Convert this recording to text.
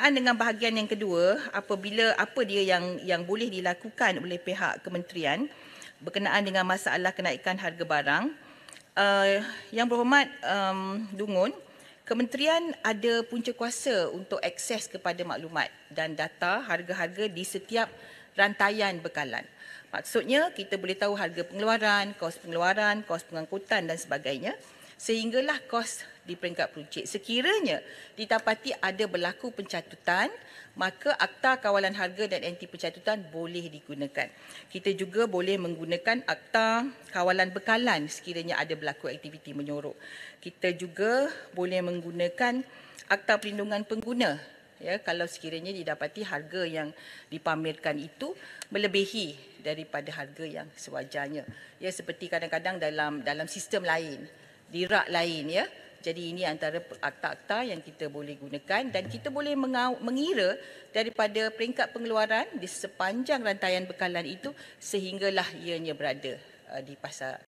berkenaan dengan bahagian yang kedua, apabila apa dia yang yang boleh dilakukan oleh pihak kementerian berkenaan dengan masalah kenaikan harga barang. Uh, yang berhormat um, Dungun, kementerian ada punca kuasa untuk akses kepada maklumat dan data harga-harga di setiap rantaian bekalan. Maksudnya kita boleh tahu harga pengeluaran, kos pengeluaran, kos pengangkutan dan sebagainya sehinggalah kos di peringkat projek. Sekiranya ditapati ada berlaku pencatutan, maka Akta Kawalan Harga dan Anti Pencatutan boleh digunakan. Kita juga boleh menggunakan Akta Kawalan Bekalan sekiranya ada berlaku aktiviti menyorok. Kita juga boleh menggunakan Akta Perlindungan Pengguna ya kalau sekiranya didapati harga yang dipamerkan itu melebihi daripada harga yang sewajarnya ya seperti kadang-kadang dalam dalam sistem lain di rak lain ya. Jadi ini antara akta-akta yang kita boleh gunakan dan kita boleh mengira daripada peringkat pengeluaran di sepanjang rantaian bekalan itu sehinggalah ianya berada uh, di pasar